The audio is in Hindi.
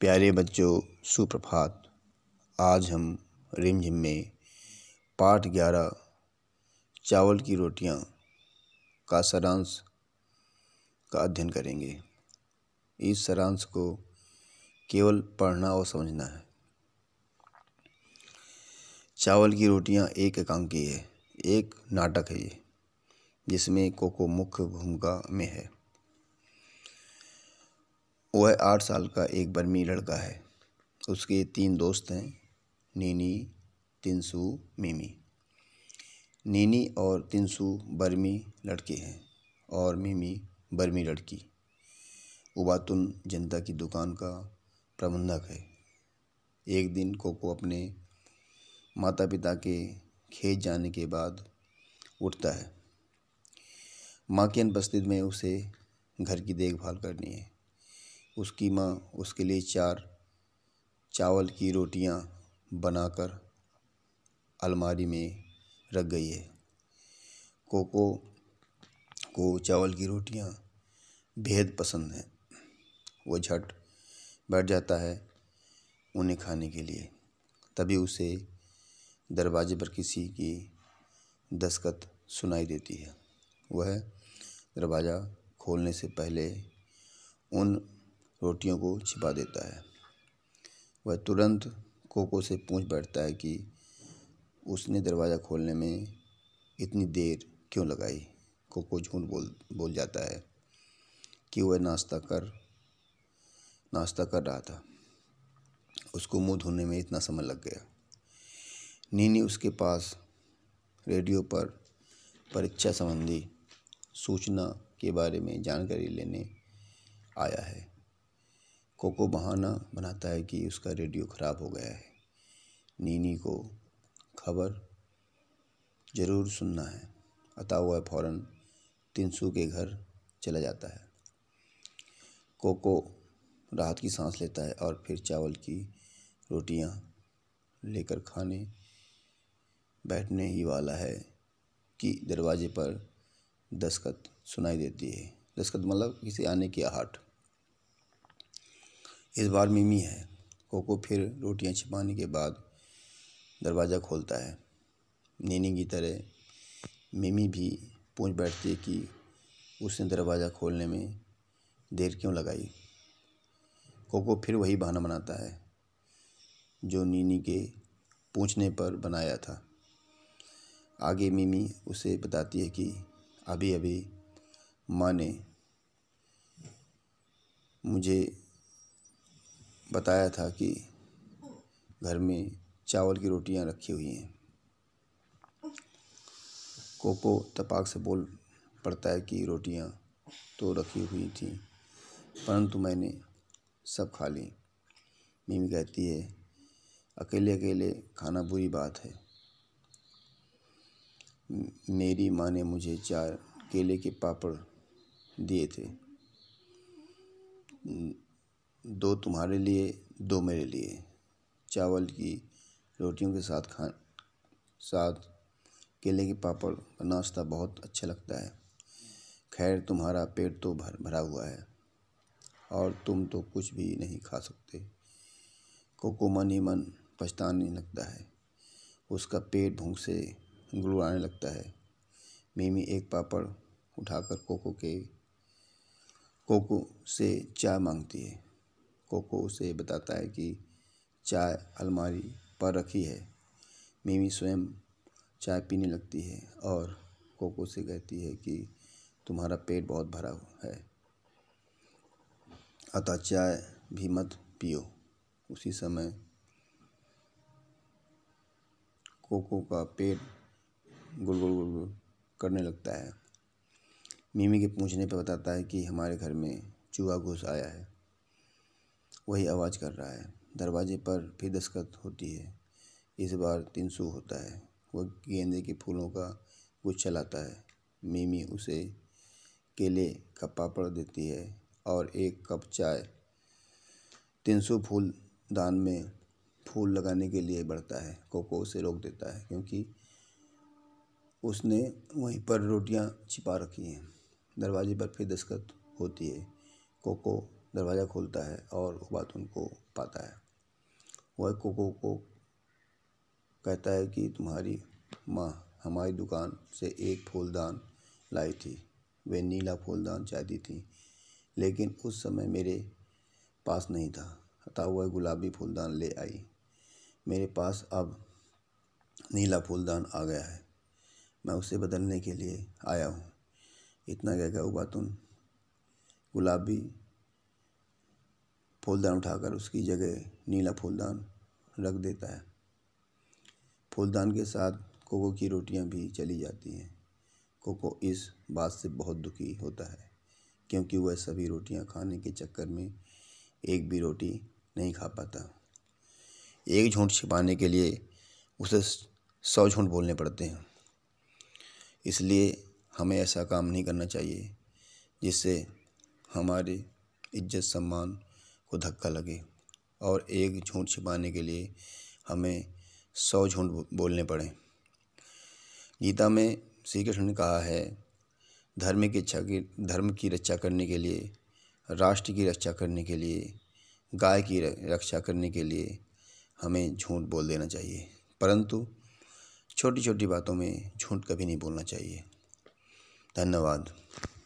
प्यारे बच्चों सुप्रभात आज हम रिमझिम में पाठ ग्यारह चावल की रोटियां का सारांश का अध्ययन करेंगे इस सारांश को केवल पढ़ना और समझना है चावल की रोटियां एक एकांकी है एक नाटक है ये जिसमें कोको मुख्य भूमिका में है वह आठ साल का एक बर्मी लड़का है उसके तीन दोस्त हैं नीनी तिनसु मिमी नीनी और तिनसु बर्मी लड़के हैं और मिमी बर्मी लड़की उबातुन जनता की दुकान का प्रबंधक है एक दिन कोको अपने माता पिता के खेत जाने के बाद उठता है माँ की अनुपस्थित में उसे घर की देखभाल करनी है उसकी माँ उसके लिए चार चावल की रोटियाँ बनाकर अलमारी में रख गई है कोको को चावल की रोटियाँ बेहद पसंद हैं वो झट बैठ जाता है उन्हें खाने के लिए तभी उसे दरवाजे पर किसी की दस्खत सुनाई देती है वह दरवाज़ा खोलने से पहले उन रोटियों को छिपा देता है वह तुरंत कोको से पूछ बैठता है कि उसने दरवाज़ा खोलने में इतनी देर क्यों लगाई कोको झूठ बोल बोल जाता है कि वह नाश्ता कर नाश्ता कर रहा था उसको मुंह धोने में इतना समय लग गया नीनी उसके पास रेडियो पर परीक्षा संबंधी सूचना के बारे में जानकारी लेने आया है कोको बहाना बनाता है कि उसका रेडियो ख़राब हो गया है नीनी को खबर ज़रूर सुनना है अता हुआ फ़ौरन तिनसु के घर चला जाता है कोको राहत की सांस लेता है और फिर चावल की रोटियां लेकर खाने बैठने ही वाला है कि दरवाजे पर दस्खत सुनाई देती है दस्खत मतलब किसी आने की आहट इस बार मिमी है कोको फिर रोटियां छिपाने के बाद दरवाज़ा खोलता है नीनी की तरह मिमी भी पूछ बैठती है कि उसने दरवाज़ा खोलने में देर क्यों लगाई कोको फिर वही बहाना बनाता है जो नीनी के पूछने पर बनाया था आगे मिमी उसे बताती है कि अभी अभी माँ ने मुझे बताया था कि घर में चावल की रोटियां रखी हुई हैं कोको तपाक से बोल पड़ता है कि रोटियां तो रखी हुई थी परंतु मैंने सब खा ली मीमी कहती है अकेले अकेले खाना बुरी बात है मेरी माँ ने मुझे चार केले के पापड़ दिए थे दो तुम्हारे लिए दो मेरे लिए चावल की रोटियों के साथ खा साथ केले के पापड़ का नाश्ता बहुत अच्छा लगता है खैर तुम्हारा पेट तो भर भरा हुआ है और तुम तो कुछ भी नहीं खा सकते कोको मन ही मन पछताने लगता है उसका पेट भूख से गुड़ाने लगता है मीमी एक पापड़ उठाकर कोको के कोको से चाय मांगती है कोको उसे बताता है कि चाय अलमारी पर रखी है मिमी स्वयं चाय पीने लगती है और कोको से कहती है कि तुम्हारा पेट बहुत भरा है अतः चाय भी मत पियो उसी समय कोको का पेट गुल गुल गुल गुल करने लगता है मिमी के पूछने पर बताता है कि हमारे घर में चूहा घुस आया है वही आवाज़ कर रहा है दरवाजे पर फिर दस्खत होती है इस बार तीन सौ होता है वह गेंदे के फूलों का कुछ चलाता है मीमी उसे केले का पापड़ देती है और एक कप चाय तीन सौ फूल दान में फूल लगाने के लिए बढ़ता है कोको उसे रोक देता है क्योंकि उसने वहीं पर रोटियां छिपा रखी हैं दरवाजे पर फिर दस्खत होती है कोको दरवाज़ा खोलता है और वो बात को पाता है वह कोको को कहता है कि तुम्हारी माँ हमारी दुकान से एक फूलदान लाई थी वे नीला फूलदान चाहती थी लेकिन उस समय मेरे पास नहीं था अतः वह गुलाबी फूलदान ले आई मेरे पास अब नीला फूलदान आ गया है मैं उसे बदलने के लिए आया हूँ इतना कहकर बातुन गुलाबी फूलदान उठाकर उसकी जगह नीला फूलदान रख देता है फूलदान के साथ कोको की रोटियां भी चली जाती हैं कोको इस बात से बहुत दुखी होता है क्योंकि वह सभी रोटियां खाने के चक्कर में एक भी रोटी नहीं खा पाता एक झूठ छिपाने के लिए उसे सौ झूठ बोलने पड़ते हैं इसलिए हमें ऐसा काम नहीं करना चाहिए जिससे हमारी इज्जत सम्मान को धक्का लगे और एक झूठ छिपाने के लिए हमें सौ झूठ बोलने पड़े गीता में श्री कृष्ण ने कहा है धर्म की इच्छा की धर्म की रक्षा करने के लिए राष्ट्र की रक्षा करने के लिए गाय की रक्षा करने के लिए हमें झूठ बोल देना चाहिए परंतु छोटी छोटी बातों में झूठ कभी नहीं बोलना चाहिए धन्यवाद